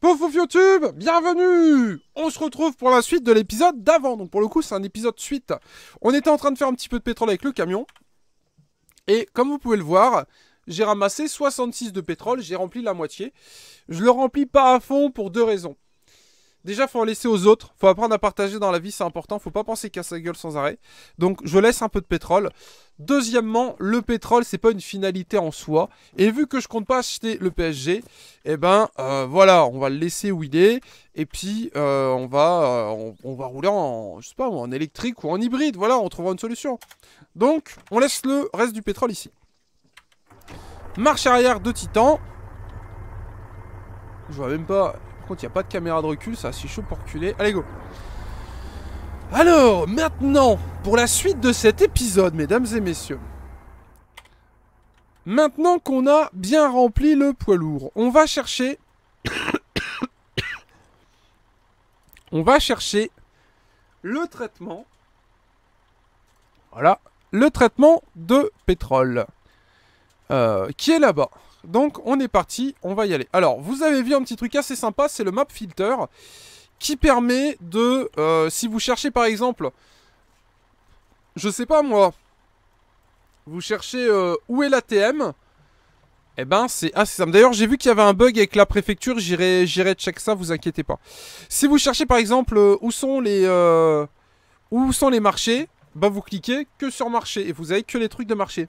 Pouf YouTube, bienvenue On se retrouve pour la suite de l'épisode d'avant, donc pour le coup c'est un épisode suite. On était en train de faire un petit peu de pétrole avec le camion, et comme vous pouvez le voir, j'ai ramassé 66 de pétrole, j'ai rempli la moitié. Je le remplis pas à fond pour deux raisons. Déjà, faut en laisser aux autres. Faut apprendre à partager dans la vie, c'est important. Faut pas penser qu'à sa gueule sans arrêt. Donc, je laisse un peu de pétrole. Deuxièmement, le pétrole, c'est pas une finalité en soi. Et vu que je compte pas acheter le PSG, eh ben euh, voilà, on va le laisser où il est. Et puis euh, on va euh, on, va rouler en je sais pas en électrique ou en hybride. Voilà, on trouvera une solution. Donc, on laisse le reste du pétrole ici. Marche arrière de Titan. Je vois même pas il n'y a pas de caméra de recul, ça, c'est chaud pour reculer. Allez, go Alors, maintenant, pour la suite de cet épisode, mesdames et messieurs, maintenant qu'on a bien rempli le poids lourd, on va chercher... on va chercher le traitement... Voilà, le traitement de pétrole. Euh, qui est là-bas donc on est parti, on va y aller. Alors vous avez vu un petit truc assez sympa, c'est le map filter qui permet de, euh, si vous cherchez par exemple, je sais pas moi, vous cherchez euh, où est l'ATM, eh ben c'est assez simple. D'ailleurs j'ai vu qu'il y avait un bug avec la préfecture, j'irai check ça, vous inquiétez pas. Si vous cherchez par exemple euh, où sont les, où sont les marchés, ben vous cliquez que sur marché et vous avez que les trucs de marché.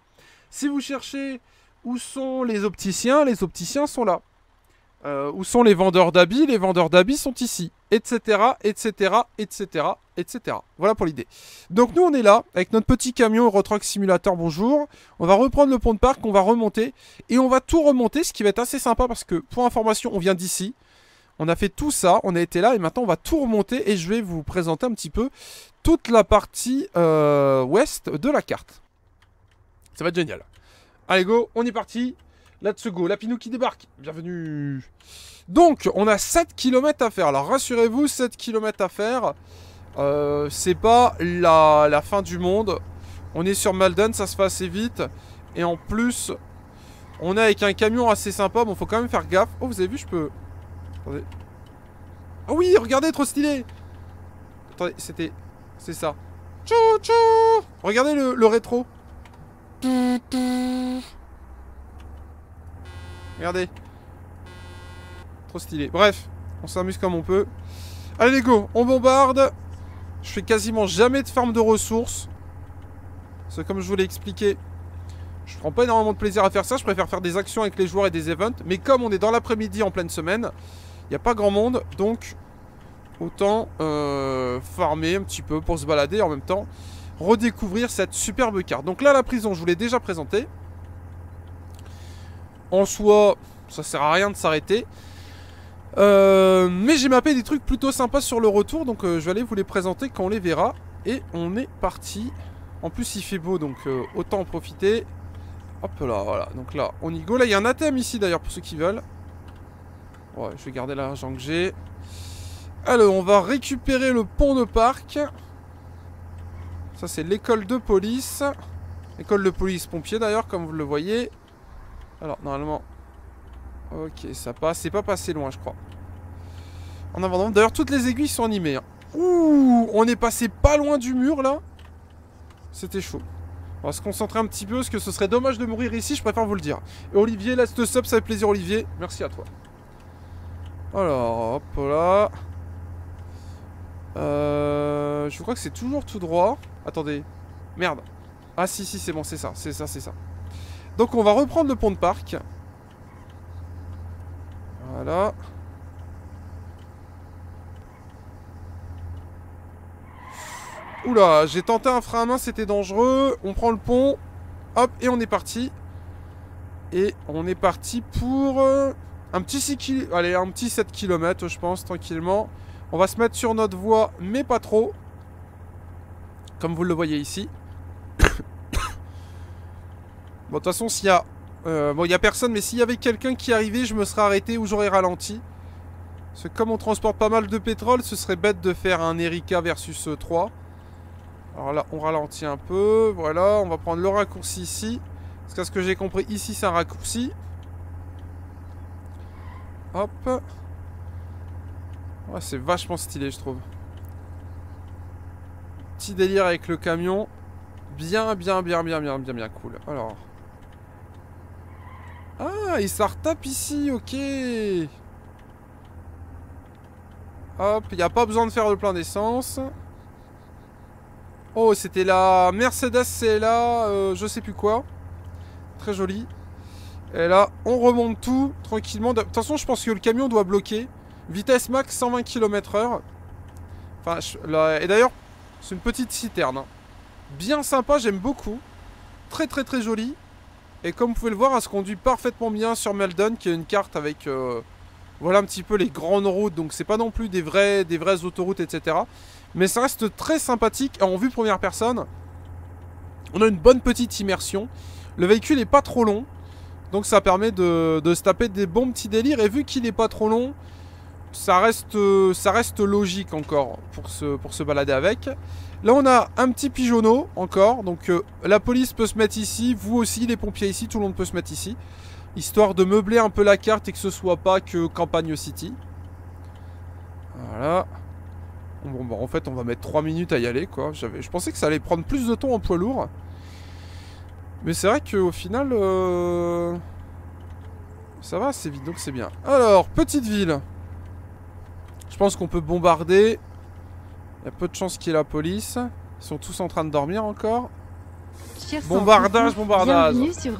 Si vous cherchez où sont les opticiens Les opticiens sont là. Euh, où sont les vendeurs d'habits Les vendeurs d'habits sont ici. Etc, etc, etc, etc. Voilà pour l'idée. Donc nous, on est là, avec notre petit camion Eurotruck Simulator, bonjour. On va reprendre le pont de parc, on va remonter. Et on va tout remonter, ce qui va être assez sympa, parce que, pour information, on vient d'ici. On a fait tout ça, on a été là, et maintenant, on va tout remonter. Et je vais vous présenter un petit peu toute la partie euh, ouest de la carte. Ça va être génial. Allez, go, on est parti. Let's go. pinou qui débarque. Bienvenue. Donc, on a 7 km à faire. Alors, rassurez-vous, 7 km à faire. Euh, c'est pas la, fin du monde. On est sur Malden, ça se fait assez vite. Et en plus, on est avec un camion assez sympa. Bon, faut quand même faire gaffe. Oh, vous avez vu, je peux... Attendez. Ah oui, regardez, trop stylé Attendez, c'était... C'est ça. Tchou, tchou Regardez le rétro. Regardez. Trop stylé. Bref, on s'amuse comme on peut. Allez go, on bombarde. Je fais quasiment jamais de farm de ressources. C'est comme je vous l'ai expliqué. Je prends pas énormément de plaisir à faire ça. Je préfère faire des actions avec les joueurs et des events. Mais comme on est dans l'après-midi en pleine semaine, il n'y a pas grand monde. Donc, autant euh, farmer un petit peu pour se balader en même temps redécouvrir cette superbe carte. Donc là, la prison, je vous l'ai déjà présentée. En soi, ça sert à rien de s'arrêter. Euh, mais j'ai mappé des trucs plutôt sympas sur le retour, donc euh, je vais aller vous les présenter quand on les verra. Et on est parti. En plus, il fait beau, donc euh, autant en profiter. Hop là, voilà. Donc là, on y go. Là, il y a un athème ici, d'ailleurs, pour ceux qui veulent. Ouais, je vais garder l'argent que j'ai. Alors, on va récupérer le pont de parc. Ça, c'est l'école de police. École de police pompier, d'ailleurs, comme vous le voyez. Alors, normalement... Ok, ça passe. C'est pas passé loin, je crois. En avant, d'ailleurs, toutes les aiguilles sont animées. Hein. Ouh On est passé pas loin du mur, là. C'était chaud. On va se concentrer un petit peu, parce que ce serait dommage de mourir ici, je préfère vous le dire. Et Olivier, laisse te sub, ça fait plaisir, Olivier. Merci à toi. Alors, hop là. Euh, je crois que c'est toujours tout droit. Attendez. Merde. Ah si, si, c'est bon, c'est ça, c'est ça, c'est ça. Donc on va reprendre le pont de parc. Voilà. Oula, j'ai tenté un frein à main, c'était dangereux. On prend le pont. Hop, et on est parti. Et on est parti pour... Euh, un petit 6 km... Allez, un petit 7 km, je pense, tranquillement. On va se mettre sur notre voie, mais pas trop. Comme vous le voyez ici. bon, de toute façon, s'il y a... Euh, bon, il n'y a personne, mais s'il y avait quelqu'un qui arrivait, je me serais arrêté ou j'aurais ralenti. Parce que comme on transporte pas mal de pétrole, ce serait bête de faire un Erika versus 3. Euh, Alors là, on ralentit un peu. Voilà, on va prendre le raccourci ici. Parce qu'à ce que j'ai compris, ici, c'est un raccourci. Hop c'est vachement stylé, je trouve. Petit délire avec le camion. Bien, bien, bien, bien, bien, bien, bien cool. Alors. Ah, il ça retape ici, ok. Hop, il n'y a pas besoin de faire le plein d'essence. Oh, c'était la Mercedes c'est là, euh, je sais plus quoi. Très joli. Et là, on remonte tout tranquillement. De toute façon, je pense que le camion doit bloquer. Vitesse max 120 km h Enfin, et d'ailleurs, c'est une petite citerne. Hein. Bien sympa, j'aime beaucoup. Très très très jolie. Et comme vous pouvez le voir, elle se conduit parfaitement bien sur Meldon, qui est une carte avec... Euh, voilà un petit peu les grandes routes, donc c'est pas non plus des, des vraies autoroutes, etc. Mais ça reste très sympathique. En vue première personne, on a une bonne petite immersion. Le véhicule n'est pas trop long, donc ça permet de, se taper des bons petits délires. Et vu qu'il n'est pas trop long, ça reste, ça reste logique encore pour se, pour se balader avec. Là, on a un petit pigeonneau encore. Donc, euh, la police peut se mettre ici. Vous aussi, les pompiers ici. Tout le monde peut se mettre ici. Histoire de meubler un peu la carte et que ce soit pas que Campagne City. Voilà. Bon, bah, en fait, on va mettre 3 minutes à y aller, quoi. Je pensais que ça allait prendre plus de temps en poids lourd. Mais c'est vrai qu'au final... Euh, ça va, c'est vite, donc c'est bien. Alors, petite ville. Je pense qu'on peut bombarder. Il y a peu de chance qu'il y ait la police. Ils sont tous en train de dormir encore. bombardage, bombardage. Bienvenue sur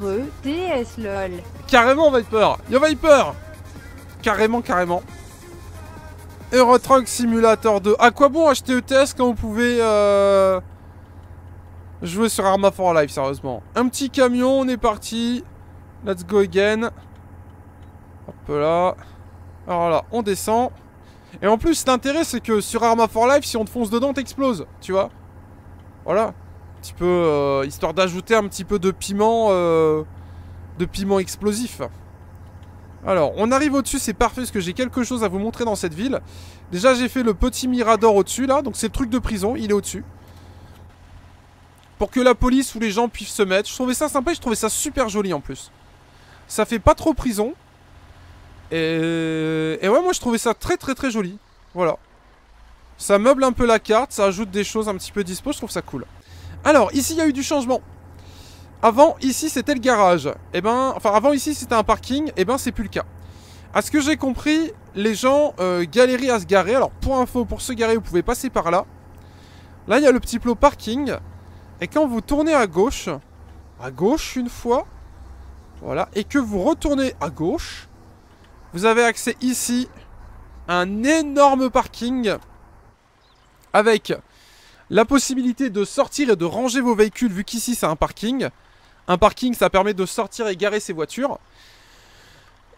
ETS LOL. Carrément Viper. Viper. Carrément, carrément. Eurotruck Simulator 2. À quoi bon acheter ETS quand vous pouvez euh, jouer sur Arma 4 Life, sérieusement Un petit camion, on est parti. Let's go again. Hop là. Alors là, on descend. Et en plus, l'intérêt, c'est que sur Arma for Life, si on te fonce dedans, t'explose, tu vois. Voilà. Un petit peu, euh, histoire d'ajouter un petit peu de piment, euh, de piment explosif. Alors, on arrive au-dessus, c'est parfait, parce que j'ai quelque chose à vous montrer dans cette ville. Déjà, j'ai fait le petit mirador au-dessus, là. Donc, c'est le truc de prison, il est au-dessus. Pour que la police ou les gens puissent se mettre. Je trouvais ça sympa et je trouvais ça super joli, en plus. Ça fait pas trop prison, et... et ouais, moi je trouvais ça très très très joli. Voilà. Ça meuble un peu la carte, ça ajoute des choses un petit peu dispo, je trouve ça cool. Alors, ici il y a eu du changement. Avant, ici c'était le garage. Et eh ben, enfin avant ici c'était un parking, et eh ben c'est plus le cas. À ce que j'ai compris, les gens euh, à se garer. Alors pour info, pour se garer, vous pouvez passer par là. Là, il y a le petit plot parking. Et quand vous tournez à gauche, à gauche une fois, voilà, et que vous retournez à gauche, vous avez accès ici à un énorme parking avec la possibilité de sortir et de ranger vos véhicules vu qu'ici c'est un parking. Un parking ça permet de sortir et garer ses voitures.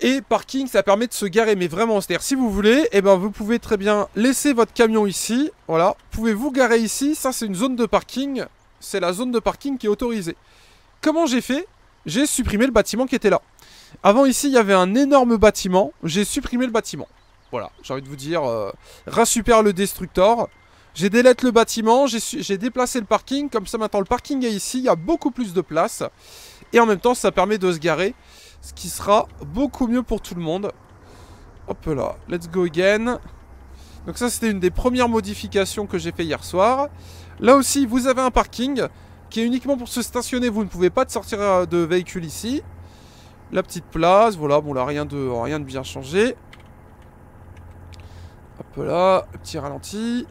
Et parking ça permet de se garer mais vraiment c'est-à-dire si vous voulez eh ben vous pouvez très bien laisser votre camion ici. Voilà, pouvez vous garer ici, ça c'est une zone de parking, c'est la zone de parking qui est autorisée. Comment j'ai fait J'ai supprimé le bâtiment qui était là. Avant ici, il y avait un énorme bâtiment. J'ai supprimé le bâtiment. Voilà, j'ai envie de vous dire, euh, le destructeur. J'ai délette le bâtiment, j'ai déplacé le parking. Comme ça, maintenant, le parking est ici. Il y a beaucoup plus de place. Et en même temps, ça permet de se garer. Ce qui sera beaucoup mieux pour tout le monde. Hop là, let's go again. Donc ça, c'était une des premières modifications que j'ai fait hier soir. Là aussi, vous avez un parking qui est uniquement pour se stationner. Vous ne pouvez pas sortir euh, de véhicule ici. La petite place, voilà, bon là rien de, rien de bien changé. Hop là, petit ralenti.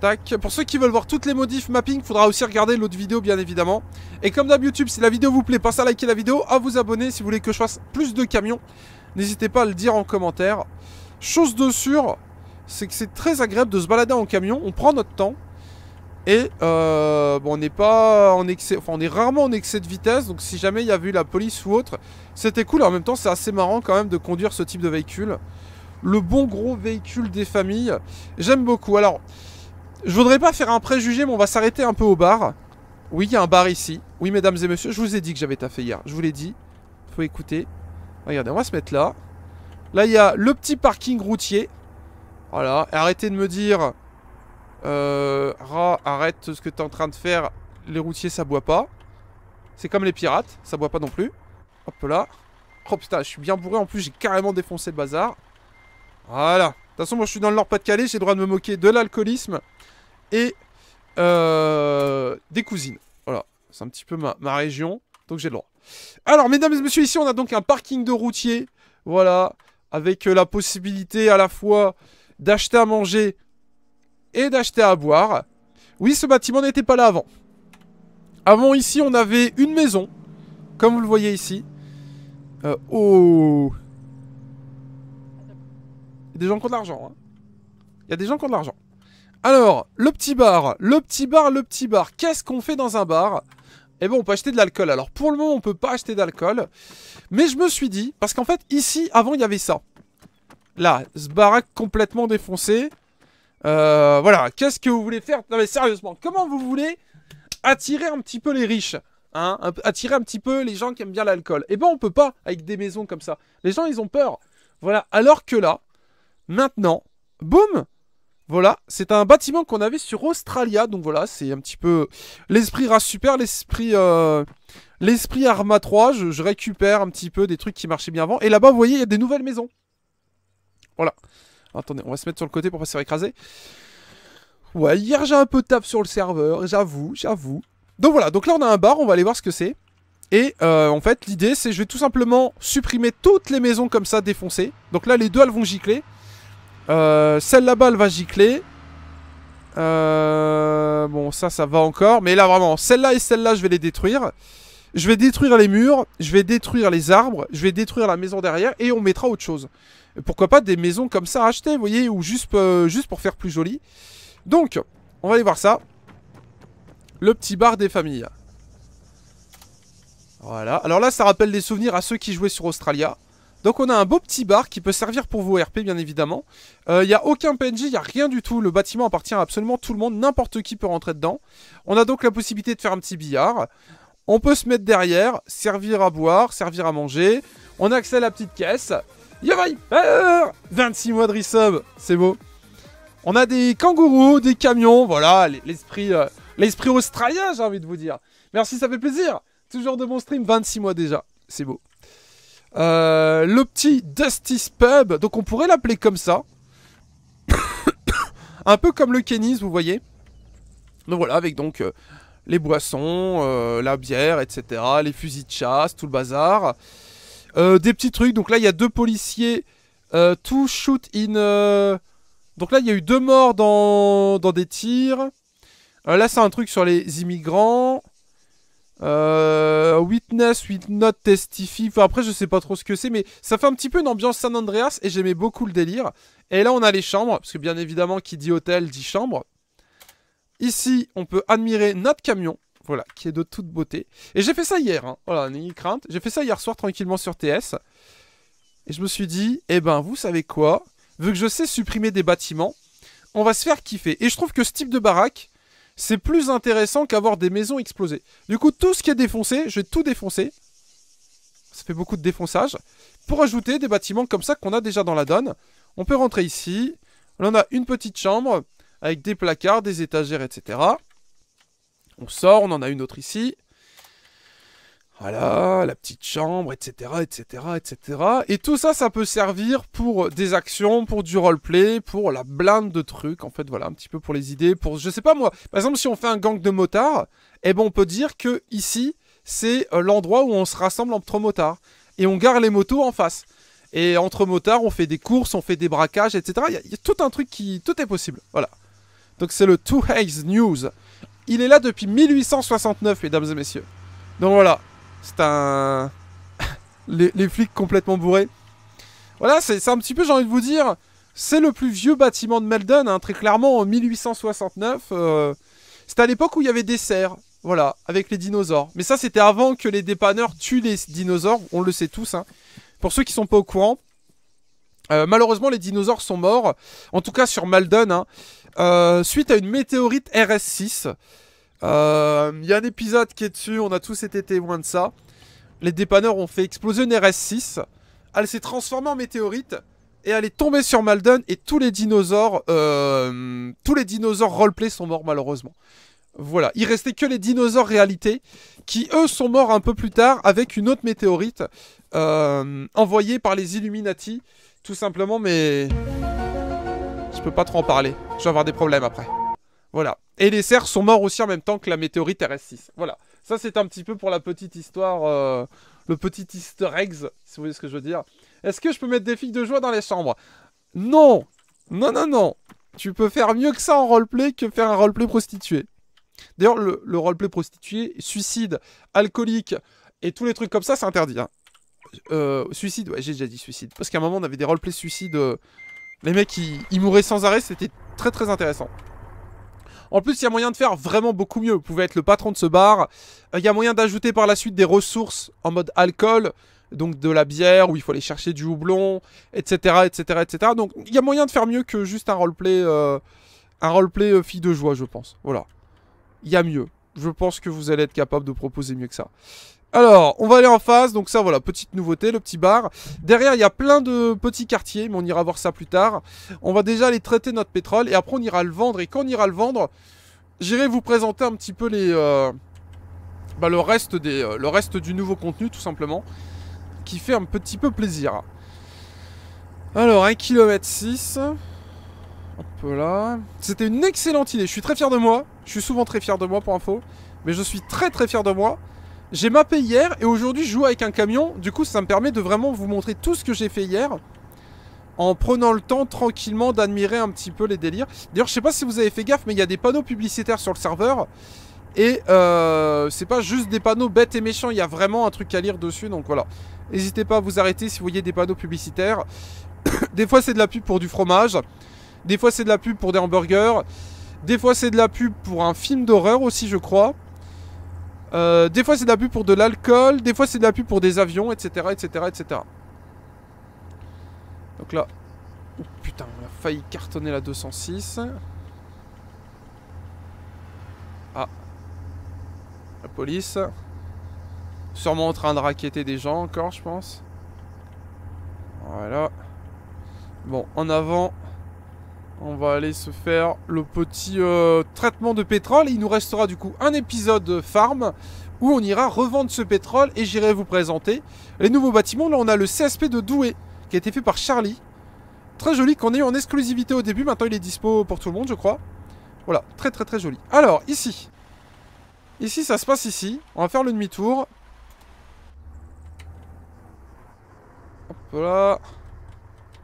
Tac. Pour ceux qui veulent voir toutes les modifs mapping, faudra aussi regarder l'autre vidéo bien évidemment. Et comme d'hab YouTube, si la vidéo vous plaît, pensez à liker la vidéo, à vous abonner si vous voulez que je fasse plus de camions. N'hésitez pas à le dire en commentaire. Chose de sûre, c'est que c'est très agréable de se balader en camion, on prend notre temps. Et euh, bon, on n'est pas en excès, enfin on est rarement en excès de vitesse, donc si jamais il y a eu la police ou autre, c'était cool. En même temps, c'est assez marrant quand même de conduire ce type de véhicule. Le bon gros véhicule des familles, j'aime beaucoup. Alors, je voudrais pas faire un préjugé, mais on va s'arrêter un peu au bar. Oui, il y a un bar ici. Oui, mesdames et messieurs, je vous ai dit que j'avais taffé hier. Je vous l'ai dit. Faut écouter. Regardez, on va se mettre là. Là, il y a le petit parking routier. Voilà. arrêtez de me dire euh, Ra, arrête ce que t'es en train de faire. Les routiers, ça boit pas. C'est comme les pirates, ça boit pas non plus. Hop là. Oh putain, je suis bien bourré. En plus, j'ai carrément défoncé le bazar. Voilà. De toute façon, moi, je suis dans le Nord-Pas-de-Calais. J'ai le droit de me moquer de l'alcoolisme et euh, des cousines. Voilà. C'est un petit peu ma, ma région. Donc, j'ai le droit. Alors, mesdames et messieurs, ici, on a donc un parking de routiers. Voilà. Avec euh, la possibilité à la fois d'acheter à manger et d'acheter à boire. Oui, ce bâtiment n'était pas là avant. Avant, ici, on avait une maison, comme vous le voyez ici. Euh, oh Il y a des gens qui ont de l'argent. Hein. Il y a des gens qui ont de l'argent. Alors, le petit bar, le petit bar, le petit bar. Qu'est-ce qu'on fait dans un bar Eh bien, on peut acheter de l'alcool. Alors, pour le moment, on ne peut pas acheter d'alcool. Mais je me suis dit, parce qu'en fait, ici, avant, il y avait ça. Là, ce baraque complètement défoncé. Euh, voilà, qu'est-ce que vous voulez faire Non mais sérieusement, comment vous voulez attirer un petit peu les riches hein? Attirer un petit peu les gens qui aiment bien l'alcool Eh ben on peut pas avec des maisons comme ça. Les gens ils ont peur. Voilà, alors que là, maintenant, boum voilà, c'est un bâtiment qu'on avait sur Australia, donc voilà, c'est un petit peu l'esprit ras super, l'esprit euh, l'esprit Arma 3, je, je récupère un petit peu des trucs qui marchaient bien avant, et là-bas, vous voyez, il y a des nouvelles maisons. Voilà. Attendez, on va se mettre sur le côté pour pas se faire écraser. Ouais, hier j'ai un peu tape sur le serveur, j'avoue, j'avoue. Donc voilà, donc là on a un bar, on va aller voir ce que c'est. Et euh, en fait, l'idée c'est je vais tout simplement supprimer toutes les maisons comme ça défoncées. Donc là, les deux elles vont gicler. Euh, celle là-bas elle va gicler. Euh, bon, ça, ça va encore. Mais là, vraiment, celle-là et celle-là, je vais les détruire. Je vais détruire les murs, je vais détruire les arbres, je vais détruire la maison derrière et on mettra autre chose pourquoi pas des maisons comme ça achetées, vous voyez, ou juste, euh, juste pour faire plus joli. Donc, on va aller voir ça. Le petit bar des familles. Voilà. Alors là, ça rappelle des souvenirs à ceux qui jouaient sur Australia. Donc on a un beau petit bar qui peut servir pour vos RP bien évidemment. Il euh, y n'y a aucun PNJ, il n'y a rien du tout. Le bâtiment appartient à absolument tout le monde, n'importe qui peut rentrer dedans. On a donc la possibilité de faire un petit billard. On peut se mettre derrière, servir à boire, servir à manger. On a accès à la petite caisse bye 26 euh, mois de resub, c'est beau. On a des kangourous, des camions, voilà, l'esprit euh, l'esprit australien, j'ai envie de vous dire. Merci, ça fait plaisir. Toujours de mon stream, 26 mois déjà, c'est beau. Euh, le petit Dusty's Pub, donc on pourrait l'appeler comme ça. Un peu comme le Kenny's, vous voyez. Donc voilà, avec donc les boissons, la bière, etc., les fusils de chasse, tout le bazar. Euh, des petits trucs, donc là il y a deux policiers, euh, tout shoot in... Euh, donc là il y a eu deux morts dans, dans des tirs. Euh, là c'est un truc sur les immigrants. witness, will not testify. Enfin, après, je sais pas trop ce que c'est, mais ça fait un petit peu une ambiance San Andreas et j'aimais beaucoup le délire. Et là, on a les chambres, parce que bien évidemment, qui dit hôtel dit chambre. Ici, on peut admirer notre camion. Voilà, qui est de toute beauté. Et j'ai fait ça hier, hein. voilà, ni crainte. J'ai fait ça hier soir tranquillement sur TS. Et je me suis dit, eh ben, vous savez quoi Vu que je sais supprimer des bâtiments, on va se faire kiffer. Et je trouve que ce type de baraque, c'est plus intéressant qu'avoir des maisons explosées. Du coup, tout ce qui est défoncé, je vais tout défoncer. Ça fait beaucoup de défonçage. Pour ajouter des bâtiments comme ça qu'on a déjà dans la donne. On peut rentrer ici. on a une petite chambre avec des placards, des étagères, etc. On sort, on en a une autre ici. Voilà, la petite chambre, etc., etc., etc. Et tout ça, ça peut servir pour des actions, pour du roleplay, pour la blinde de trucs, en fait, voilà, un petit peu pour les idées, pour, je sais pas moi, par exemple, si on fait un gang de motards, eh ben, on peut dire que ici, c'est euh, l'endroit où on se rassemble entre motards. Et on garde les motos en face. Et entre motards, on fait des courses, on fait des braquages, etc. Il y, a tout un truc qui... Tout est possible, voilà. Donc c'est le Two Haze News. Il est là depuis 1869, mesdames et messieurs. Donc voilà, c'est un... les, flics complètement bourrés. Voilà, c'est un petit peu, j'ai envie de vous dire, c'est le plus vieux bâtiment de Meldon, hein, très clairement, en 1869. C'était euh, à l'époque où il y avait des serres, voilà, avec les dinosaures. Mais ça, c'était avant que les dépanneurs tuent les dinosaures, on le sait tous. Hein. Pour ceux qui sont pas au courant, euh, malheureusement, les dinosaures sont morts. En tout cas, sur Malden. Hein. Euh, suite à une météorite RS6. Il euh, y a un épisode qui est dessus, on a tous été témoins de ça. Les dépanneurs ont fait exploser une RS6. Elle s'est transformée en météorite et elle est tombée sur Malden et tous les dinosaures, euh, tous les dinosaures roleplay sont morts malheureusement. Voilà, il restait que les dinosaures réalité qui eux sont morts un peu plus tard avec une autre météorite envoyée par les Illuminati, tout simplement. Mais peux pas trop en parler. Je vais avoir des problèmes après. Voilà. Et les cerfs sont morts aussi en même temps que la météorite RS6. Voilà. Ça, c'est un petit peu pour la petite histoire... Euh, le petit easter eggs, si vous voyez ce que je veux dire. Est-ce que je peux mettre des filles de joie dans les chambres Non Non, non, non Tu peux faire mieux que ça en roleplay que faire un roleplay prostitué. D'ailleurs, le, roleplay prostitué, suicide, alcoolique et tous les trucs comme ça, c'est interdit. Hein. Euh, suicide, ouais, j'ai déjà dit suicide. Parce qu'à un moment, on avait des roleplays suicide... Euh, les mecs, ils, mouraient sans arrêt, c'était très très intéressant. En plus, il y a moyen de faire vraiment beaucoup mieux. Vous pouvez être le patron de ce bar. Euh, il y a moyen d'ajouter par la suite des ressources en mode alcool, donc de la bière où il faut aller chercher du houblon, etc. etc., etc. Donc il y a moyen de faire mieux que juste un roleplay, euh, un roleplay euh, fille de joie, je pense. Voilà. Il y a mieux. Je pense que vous allez être capable de proposer mieux que ça. Alors, on va aller en face. Donc ça, voilà, petite nouveauté, le petit bar. Derrière, il y a plein de petits quartiers, mais on ira voir ça plus tard. On va déjà aller traiter notre pétrole et après, on ira le vendre. Et quand on ira le vendre, j'irai vous présenter un petit peu les, euh, bah, le, reste des, euh, le reste du nouveau contenu, tout simplement, qui fait un petit peu plaisir. Alors, 1 km 6. là. C'était une excellente idée. Je suis très fier de moi. Je suis souvent très fier de moi pour info. Mais je suis très très fier de moi. J'ai mappé hier et aujourd'hui je joue avec un camion. Du coup, ça me permet de vraiment vous montrer tout ce que j'ai fait hier en prenant le temps tranquillement d'admirer un petit peu les délires. D'ailleurs, je sais pas si vous avez fait gaffe, mais il y a des panneaux publicitaires sur le serveur. Et euh, c'est pas juste des panneaux bêtes et méchants, il y a vraiment un truc à lire dessus. Donc voilà, n'hésitez pas à vous arrêter si vous voyez des panneaux publicitaires. des fois, c'est de la pub pour du fromage. Des fois, c'est de la pub pour des hamburgers. Des fois, c'est de la pub pour un film d'horreur aussi, je crois. Euh, des fois, c'est de la pub pour de l'alcool. Des fois, c'est de la pub pour des avions, etc., etc., etc. Donc là... Oh, putain, on a failli cartonner la 206. Ah. La police. Sûrement en train de raqueter des gens encore, je pense. Voilà. Bon, en avant, on va aller se faire le petit euh, traitement de pétrole. Il nous restera du coup un épisode farm où on ira revendre ce pétrole et j'irai vous présenter les nouveaux bâtiments. Là, on a le CSP de Douai qui a été fait par Charlie. Très joli, qu'on ait eu en exclusivité au début. Maintenant, il est dispo pour tout le monde, je crois. Voilà, très très très joli. Alors, ici. Ici, ça se passe ici. On va faire le demi-tour. Hop là.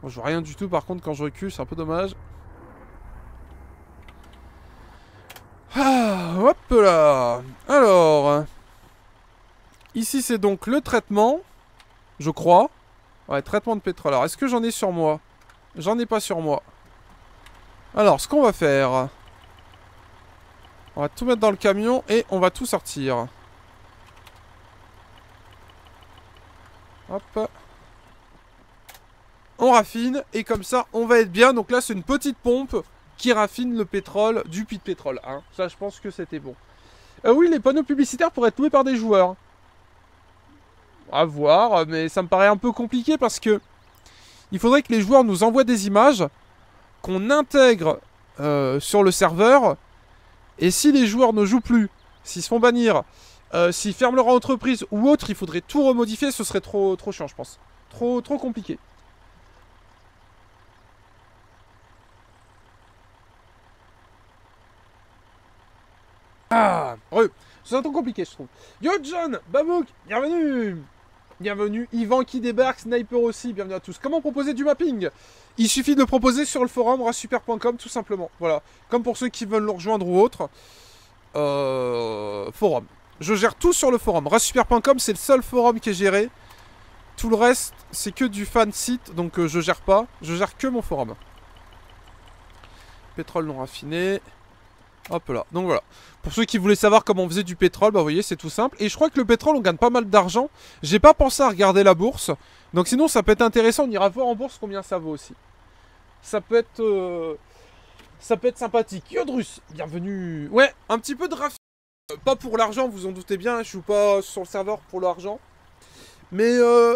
je vois rien du tout, par contre, quand je recule, c'est un peu dommage. Ah, hop là Alors... Ici, c'est donc le traitement, je crois. Ouais, traitement de pétrole. Alors, est-ce que j'en ai sur moi J'en ai pas sur moi. Alors, ce qu'on va faire... On va tout mettre dans le camion et on va tout sortir. Hop. On raffine et comme ça, on va être bien. Donc là, c'est une petite pompe qui raffine le pétrole du puits de pétrole hein. Ça, je pense que c'était bon. Euh, oui, les panneaux publicitaires pourraient être loués par des joueurs. À voir, mais ça me paraît un peu compliqué parce que il faudrait que les joueurs nous envoient des images qu'on intègre euh, sur le serveur. Et si les joueurs ne jouent plus, s'ils se font bannir, euh, s'ils ferment leur entreprise ou autre, il faudrait tout remodifier. Ce serait trop, trop chiant, je pense. Trop, trop compliqué. Ah C'est un temps compliqué, je trouve. Yo John Babouk Bienvenue Bienvenue, Yvan qui débarque, Sniper aussi, bienvenue à tous. Comment proposer du mapping Il suffit de le proposer sur le forum rasuper.com tout simplement. Voilà, comme pour ceux qui veulent le rejoindre ou autre. Euh, forum. Je gère tout sur le forum. Rasuper.com, c'est le seul forum qui est géré. Tout le reste, c'est que du fan site, donc euh, je gère pas. Je gère que mon forum. Pétrole non raffiné. Hop là, donc voilà. Pour ceux qui voulaient savoir comment on faisait du pétrole, bah vous voyez, c'est tout simple. Et je crois que le pétrole, on gagne pas mal d'argent. J'ai pas pensé à regarder la bourse. Donc sinon, ça peut être intéressant, on ira voir en bourse combien ça vaut aussi. Ça peut être... Euh, ça peut être sympathique. Yodrus, bienvenue. Ouais, un petit peu de raf. Euh, pas pour l'argent, vous en doutez bien, je suis pas sur le serveur pour l'argent. Mais euh,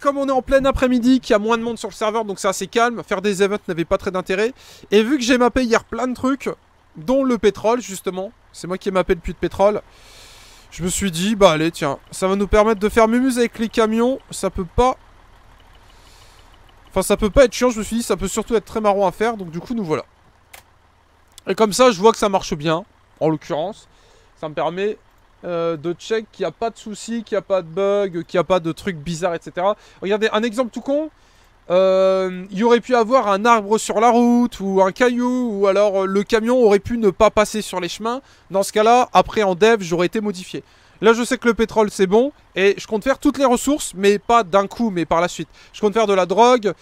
comme on est en plein après-midi, qu'il y a moins de monde sur le serveur, donc c'est assez calme, faire des events n'avait pas très d'intérêt. Et vu que j'ai mappé hier plein de trucs, dont le pétrole justement. C'est moi qui ai mappé le puits de pétrole. Je me suis dit, bah allez, tiens, ça va nous permettre de faire mumuse avec les camions. Ça peut pas... Enfin, ça peut pas être chiant, je me suis dit, ça peut surtout être très marrant à faire. Donc du coup, nous voilà. Et comme ça, je vois que ça marche bien, en l'occurrence. Ça me permet euh, de check qu'il n'y a pas de soucis, qu'il n'y a pas de bugs, qu'il n'y a pas de trucs bizarres, etc. Regardez, un exemple tout con. Euh, il y aurait pu avoir un arbre sur la route ou un caillou ou alors euh, le camion aurait pu ne pas passer sur les chemins. Dans ce cas-là, après en dev, j'aurais été modifié. Là, je sais que le pétrole, c'est bon et je compte faire toutes les ressources, mais pas d'un coup, mais par la suite. Je compte faire de la drogue,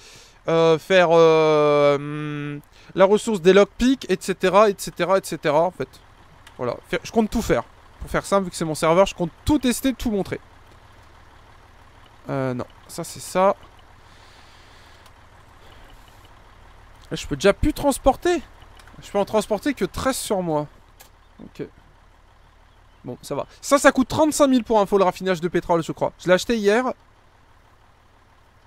euh, faire hum, la ressource des lockpicks, etc., etc., etc., en fait. Voilà, je compte tout faire. Pour faire simple, vu que c'est mon serveur, je compte tout tester, tout montrer. non, ça c'est ça. Ah, je peux déjà plus transporter. Je peux en transporter que 13 sur moi. Ok. Bon, ça va. Ça, ça coûte 35 000 pour info le raffinage de pétrole, je crois. Je l'ai acheté hier.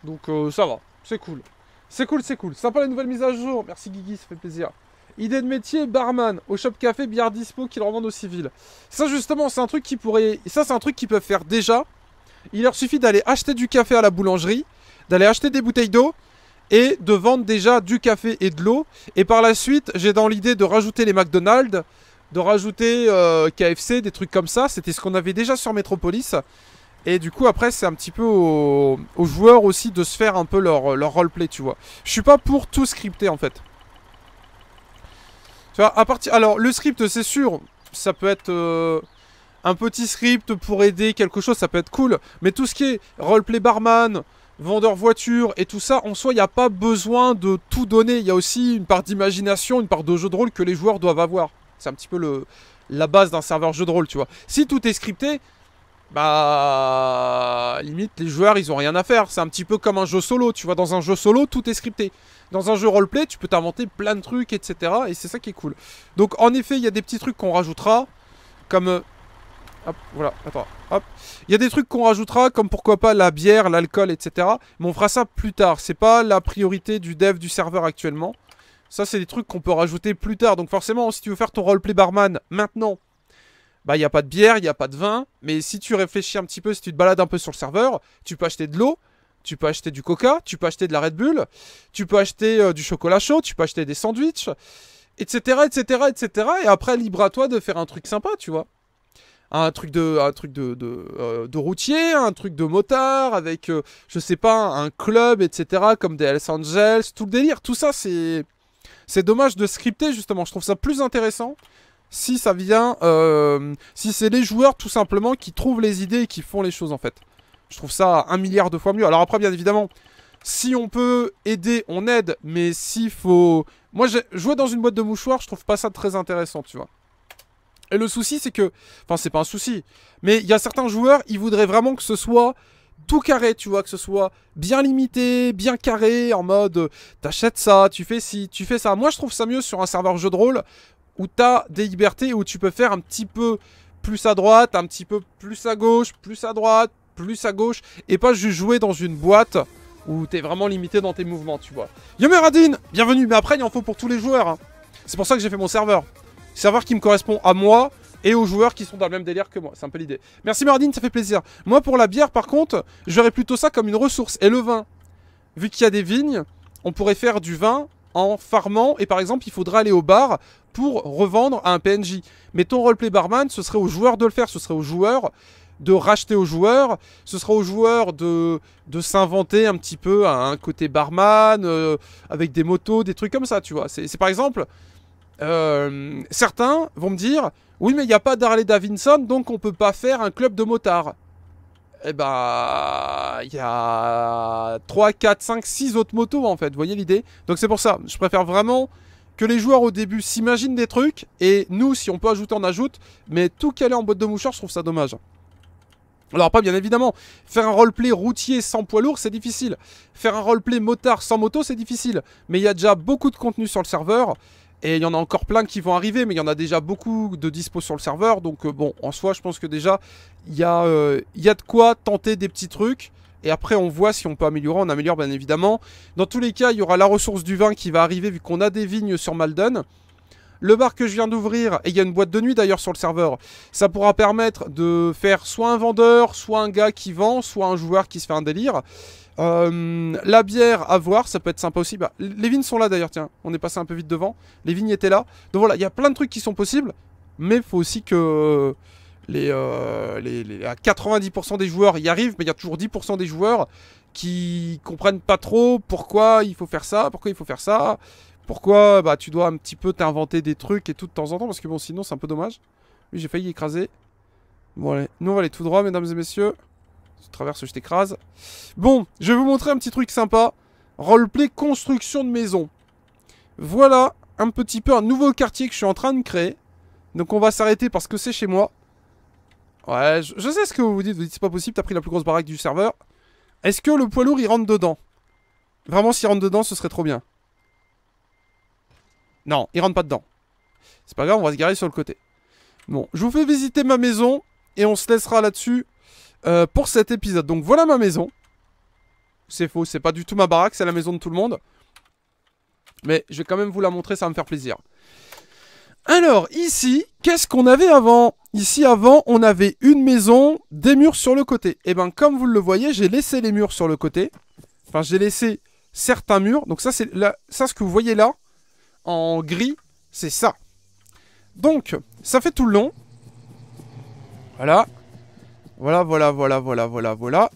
Donc, euh, ça va. C'est cool. C'est cool, c'est cool. Sympa la nouvelle mise à jour. Merci Guigui, ça fait plaisir. Idée de métier, barman, au shop café, bière dispo qu'ils revendent aux civils. Ça justement, c'est un truc qui pourrait... Ça c'est un truc qu'ils peuvent faire déjà. Il leur suffit d'aller acheter du café à la boulangerie, d'aller acheter des bouteilles d'eau, et de vendre déjà du café et de l'eau. Et par la suite, j'ai dans l'idée de rajouter les McDonald's, de rajouter euh, KFC, des trucs comme ça. C'était ce qu'on avait déjà sur Metropolis. Et du coup, après, c'est un petit peu aux, joueurs aussi de se faire un peu leur, leur roleplay, tu vois. Je suis pas pour tout scripter en fait. à partir. Alors, le script, c'est sûr, ça peut être. Euh, un petit script pour aider quelque chose, ça peut être cool. Mais tout ce qui est roleplay barman, vendeur voiture et tout ça, en soi, il n'y a pas besoin de tout donner. Il y a aussi une part d'imagination, une part de jeu de rôle que les joueurs doivent avoir. C'est un petit peu le, la base d'un serveur jeu de rôle, tu vois. Si tout est scripté, bah limite les joueurs ils ont rien à faire. C'est un petit peu comme un jeu solo, tu vois. Dans un jeu solo, tout est scripté. Dans un jeu roleplay, tu peux t'inventer plein de trucs, etc. Et c'est ça qui est cool. Donc en effet, il y a des petits trucs qu'on rajoutera, comme euh, Hop, voilà, attends, hop. Il y a des trucs qu'on rajoutera, comme pourquoi pas la bière, l'alcool, etc. Mais on fera ça plus tard. C'est pas la priorité du dev du serveur actuellement. Ça, c'est des trucs qu'on peut rajouter plus tard. Donc forcément, si tu veux faire ton roleplay barman maintenant, bah il n'y a pas de bière, il n'y a pas de vin. Mais si tu réfléchis un petit peu, si tu te balades un peu sur le serveur, tu peux acheter de l'eau, tu peux acheter du coca, tu peux acheter de la Red Bull, tu peux acheter euh, du chocolat chaud, tu peux acheter des sandwichs, etc., etc., etc. Et après, libre à toi de faire un truc sympa, tu vois un truc de, un truc euh, de, routier, un truc de motard, avec, euh, je sais pas, un club, etc., comme des Hells Angels, tout le délire. Tout ça, c'est, c'est dommage de scripter, justement. Je trouve ça plus intéressant si ça vient, euh, si c'est les joueurs, tout simplement, qui trouvent les idées et qui font les choses, en fait. Je trouve ça un milliard de fois mieux. Alors après, bien évidemment, si on peut aider, on aide, mais s'il faut... Moi, jouer dans une boîte de mouchoirs, je trouve pas ça très intéressant, tu vois. Et le souci, c'est que. Enfin, c'est pas un souci. Mais il y a certains joueurs, ils voudraient vraiment que ce soit tout carré, tu vois, que ce soit bien limité, bien carré, en mode euh, t'achètes ça, tu fais ci, tu fais ça. Moi, je trouve ça mieux sur un serveur jeu de rôle où t'as des libertés, où tu peux faire un petit peu plus à droite, un petit peu plus à gauche, plus à droite, plus à gauche, et pas juste jouer dans une boîte où t'es vraiment limité dans tes mouvements, tu vois. Yomeradin, bienvenue, mais après, il en faut pour tous les joueurs. Hein. C'est pour ça que j'ai fait mon serveur. Serveur qui me correspond à moi et aux joueurs qui sont dans le même délire que moi. C'est un peu l'idée. Merci Mardine, ça fait plaisir. Moi, pour la bière, par contre, je verrais plutôt ça comme une ressource. Et le vin, vu qu'il y a des vignes, on pourrait faire du vin en farmant. Et par exemple, il faudra aller au bar pour revendre à un PNJ. Mais ton roleplay barman, ce serait aux joueurs de le faire. Ce serait aux joueurs de racheter aux joueurs. Ce sera aux joueurs de, de s'inventer un petit peu hein, un côté barman, euh, avec des motos, des trucs comme ça, tu vois. C'est par exemple euh, certains vont me dire oui, mais il n'y a pas d'Harley Davidson, donc on peut pas faire un club de motards. Eh bah, ben, il y a 3, 4, 5, 6 autres motos en fait, vous voyez l'idée Donc c'est pour ça, je préfère vraiment que les joueurs au début s'imaginent des trucs, et nous, si on peut ajouter, on ajoute, mais tout caler en boîte de mouchoir, je trouve ça dommage. Alors pas bien évidemment, faire un roleplay routier sans poids lourd c'est difficile, faire un roleplay motard sans moto c'est difficile, mais il y a déjà beaucoup de contenu sur le serveur, et il y en a encore plein qui vont arriver, mais il y en a déjà beaucoup de dispos sur le serveur. Donc euh, bon, en soi, je pense que déjà, il y, euh, y, a de quoi tenter des petits trucs. Et après, on voit si on peut améliorer. On améliore, bien évidemment. Dans tous les cas, il y aura la ressource du vin qui va arriver, vu qu'on a des vignes sur Malden. Le bar que je viens d'ouvrir, et il y a une boîte de nuit d'ailleurs sur le serveur, ça pourra permettre de faire soit un vendeur, soit un gars qui vend, soit un joueur qui se fait un délire. Euh, la bière à voir, ça peut être sympa aussi. Bah, les vignes sont là d'ailleurs, tiens, on est passé un peu vite devant. Les vignes étaient là. Donc voilà, il y a plein de trucs qui sont possibles, mais il faut aussi que les, euh, à 90% des joueurs y arrivent, mais il y a toujours 10% des joueurs qui comprennent pas trop pourquoi il faut faire ça, pourquoi il faut faire ça, pourquoi bah, tu dois un petit peu t'inventer des trucs et tout de temps en temps, parce que bon, sinon c'est un peu dommage. j'ai failli écraser. Bon, allez, nous on va aller tout droit, mesdames et messieurs. Je traverse, je t'écrase. Bon, je vais vous montrer un petit truc sympa. Roleplay construction de maison. Voilà un petit peu un nouveau quartier que je suis en train de créer. Donc on va s'arrêter parce que c'est chez moi. Ouais, je, sais ce que vous vous dites. Vous dites c'est pas possible, t'as pris la plus grosse baraque du serveur. Est-ce que le poids lourd il rentre dedans Vraiment, s'il rentre dedans, ce serait trop bien. Non, il rentre pas dedans. C'est pas grave, on va se garer sur le côté. Bon, je vous fais visiter ma maison et on se laissera là-dessus. Euh, pour cet épisode. Donc voilà ma maison. C'est faux, c'est pas du tout ma baraque, c'est la maison de tout le monde. Mais je vais quand même vous la montrer, ça va me faire plaisir. Alors, ici, qu'est-ce qu'on avait avant Ici, avant, on avait une maison, des murs sur le côté. Et eh ben, comme vous le voyez, j'ai laissé les murs sur le côté. Enfin, j'ai laissé certains murs. Donc ça, c'est ça, ce que vous voyez là, en gris, c'est ça. Donc, ça fait tout le long. Voilà. Voilà, voilà, voilà, voilà, voilà, voilà.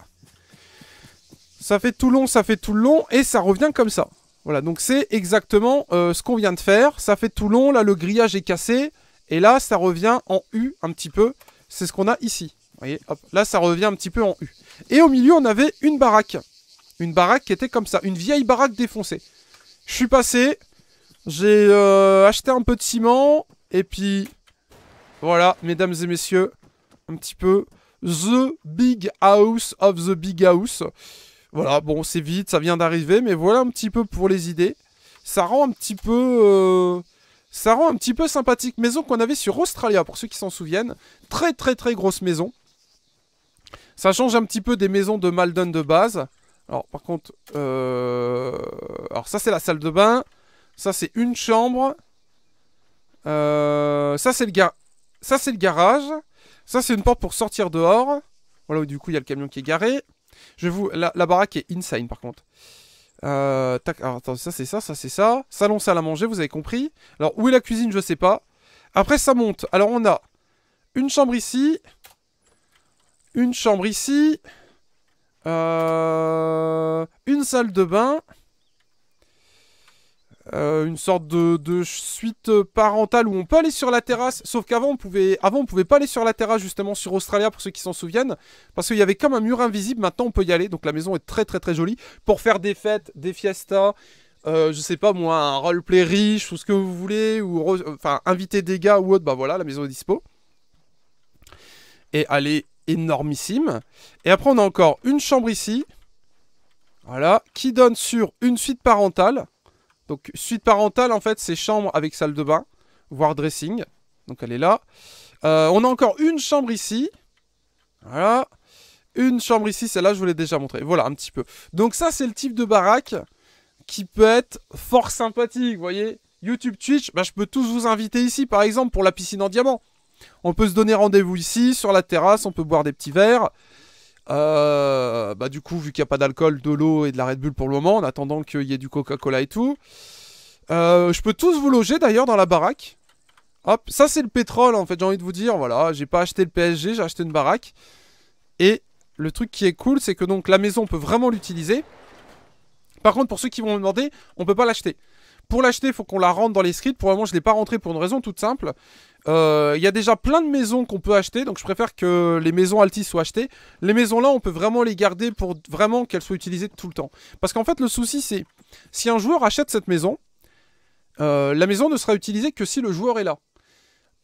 Ça fait tout long, ça fait tout long, et ça revient comme ça. Voilà, donc c'est exactement euh, ce qu'on vient de faire. Ça fait tout long, là le grillage est cassé, et là ça revient en U un petit peu. C'est ce qu'on a ici. Vous voyez, hop, là ça revient un petit peu en U. Et au milieu on avait une baraque. Une baraque qui était comme ça, une vieille baraque défoncée. Je suis passé, j'ai euh, acheté un peu de ciment, et puis voilà, mesdames et messieurs, un petit peu The Big House of the Big House. Voilà, bon, c'est vite, ça vient d'arriver, mais voilà un petit peu pour les idées. Ça rend un petit peu... Euh, ça rend un petit peu sympathique. Maison qu'on avait sur Australia, pour ceux qui s'en souviennent. Très très très grosse maison. Ça change un petit peu des maisons de Malden de base. Alors par contre... Euh, alors ça c'est la salle de bain. Ça c'est une chambre. Euh, ça c'est le, Ça c'est le garage. Ça, c'est une porte pour sortir dehors. Voilà où du coup, il y a le camion qui est garé. Je vous... La, baraque est insane, par contre. Euh, alors, attends, ça c'est ça, ça c'est ça. Salon, salle à manger, vous avez compris. Alors, où est la cuisine, je sais pas. Après, ça monte. Alors, on a une chambre ici. Une chambre ici. Euh, une salle de bain. Euh, une sorte de, suite parentale où on peut aller sur la terrasse, sauf qu'avant on pouvait avant on pouvait pas aller sur la terrasse justement sur Australia pour ceux qui s'en souviennent, parce qu'il y avait comme un mur invisible, maintenant on peut y aller, donc la maison est très très très jolie, pour faire des fêtes, des fiestas, euh, je sais pas moi, un roleplay riche ou ce que vous voulez, ou enfin inviter des gars ou autre, bah voilà, la maison est dispo. Et elle est énormissime. Et après on a encore une chambre ici, voilà, qui donne sur une suite parentale. Donc suite parentale en fait c'est chambre avec salle de bain, voire dressing. Donc elle est là. Euh, on a encore une chambre ici. Voilà. Une chambre ici, celle-là je vous l'ai déjà montré. Voilà un petit peu. Donc ça c'est le type de baraque qui peut être fort sympathique, vous voyez. YouTube, Twitch, bah, je peux tous vous inviter ici par exemple pour la piscine en diamant. On peut se donner rendez-vous ici, sur la terrasse, on peut boire des petits verres. Euh, bah du coup, vu qu'il n'y a pas d'alcool, de l'eau et de la Red Bull pour le moment, en attendant qu'il y ait du Coca-Cola et tout. Euh, je peux tous vous loger d'ailleurs dans la baraque. Hop, ça c'est le pétrole en fait, j'ai envie de vous dire, voilà, j'ai pas acheté le PSG, j'ai acheté une baraque. Et le truc qui est cool, c'est que donc la maison, on peut vraiment l'utiliser. Par contre, pour ceux qui vont me demander, on peut pas l'acheter. Pour l'acheter, il faut qu'on la rentre dans les scripts. Pour le moment, je ne l'ai pas rentré pour une raison toute simple. Euh, il y a déjà plein de maisons qu'on peut acheter, donc je préfère que les maisons Altis soient achetées. Les maisons là, on peut vraiment les garder pour vraiment qu'elles soient utilisées tout le temps. Parce qu'en fait, le souci c'est, si un joueur achète cette maison, euh, la maison ne sera utilisée que si le joueur est là.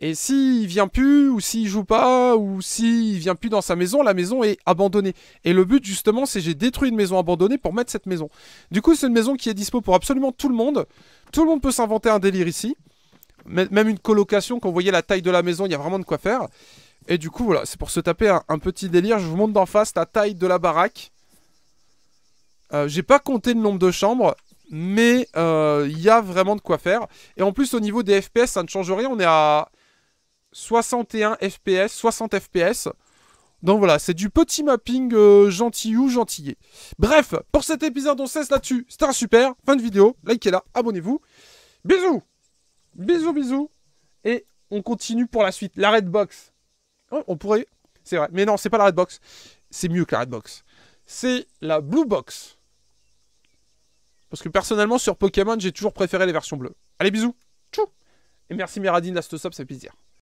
Et s'il vient plus, ou s'il joue pas, ou s'il vient plus dans sa maison, la maison est abandonnée. Et le but justement, c'est j'ai détruit une maison abandonnée pour mettre cette maison. Du coup, c'est une maison qui est dispo pour absolument tout le monde. Tout le monde peut s'inventer un délire ici même une colocation, quand vous voyez la taille de la maison, il y a vraiment de quoi faire. Et du coup, voilà, c'est pour se taper un, petit délire. Je vous montre d'en face la taille de la baraque. Euh, j'ai pas compté le nombre de chambres, mais euh, il y a vraiment de quoi faire. Et en plus, au niveau des FPS, ça ne change rien. On est à 61 FPS, 60 FPS. Donc voilà, c'est du petit mapping euh, Gentil ou gentillé. Bref, pour cet épisode, on cesse là-dessus. C'était un super. Fin de vidéo. Likez-la, abonnez-vous. Bisous Bisous, bisous. Et on continue pour la suite. La Red Box. Oh, on pourrait. C'est vrai. Mais non, c'est pas la Red Box. C'est mieux que la Box. C'est la Blue Box. Parce que personnellement, sur Pokémon, j'ai toujours préféré les versions bleues. Allez, bisous. Tchou. Et merci Méradine, la ça fait plaisir.